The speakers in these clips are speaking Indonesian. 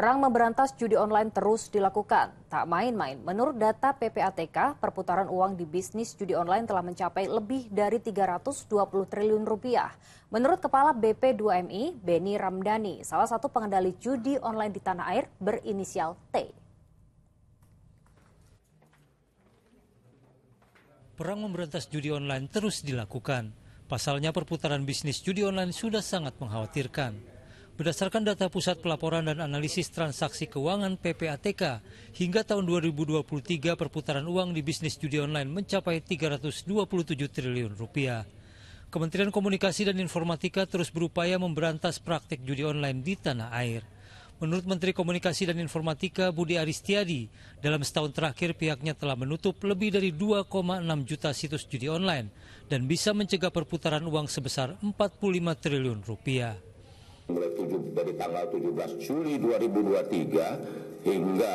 Perang memberantas judi online terus dilakukan. Tak main-main, menurut data PPATK, perputaran uang di bisnis judi online telah mencapai lebih dari 320 triliun rupiah. Menurut Kepala BP2MI, Beni Ramdhani, salah satu pengendali judi online di tanah air berinisial T. Perang memberantas judi online terus dilakukan. Pasalnya perputaran bisnis judi online sudah sangat mengkhawatirkan. Berdasarkan data Pusat Pelaporan dan Analisis Transaksi Keuangan PPATK, hingga tahun 2023 perputaran uang di bisnis judi online mencapai 327 triliun rupiah. Kementerian Komunikasi dan Informatika terus berupaya memberantas praktik judi online di tanah air. Menurut Menteri Komunikasi dan Informatika Budi Aristiadi, dalam setahun terakhir pihaknya telah menutup lebih dari 2,6 juta situs judi online dan bisa mencegah perputaran uang sebesar 45 triliun rupiah mulai tujuh, dari tanggal 17 Juli 2023 hingga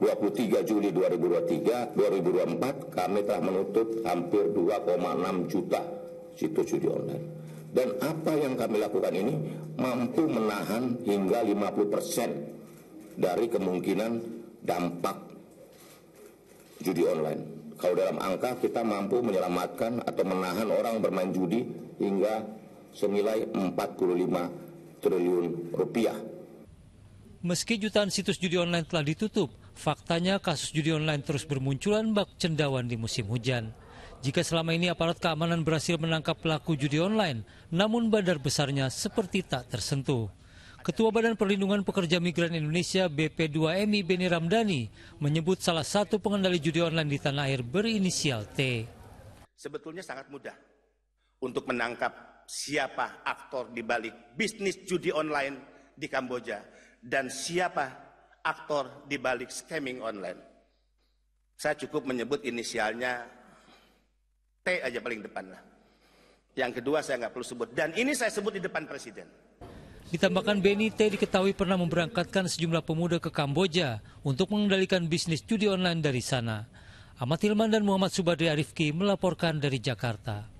23 Juli 2023 2024 kami telah menutup hampir 2,6 juta situs judi online. Dan apa yang kami lakukan ini mampu menahan hingga 50% dari kemungkinan dampak judi online. Kalau dalam angka kita mampu menyelamatkan atau menahan orang bermain judi hingga senilai 45 triliun rupiah. Meski jutaan situs judi online telah ditutup, faktanya kasus judi online terus bermunculan bak cendawan di musim hujan. Jika selama ini aparat keamanan berhasil menangkap pelaku judi online, namun badar besarnya seperti tak tersentuh. Ketua Badan Perlindungan Pekerja Migran Indonesia BP2MI Beni Ramdhani menyebut salah satu pengendali judi online di tanah air berinisial T. Sebetulnya sangat mudah untuk menangkap siapa aktor di balik bisnis judi online di Kamboja dan siapa aktor di balik scamming online. Saya cukup menyebut inisialnya T aja paling depan lah. Yang kedua saya nggak perlu sebut. Dan ini saya sebut di depan presiden. Ditambahkan Benny T diketahui pernah memberangkatkan sejumlah pemuda ke Kamboja untuk mengendalikan bisnis judi online dari sana. Ahmad Hilman dan Muhammad Subadri Arifki melaporkan dari Jakarta.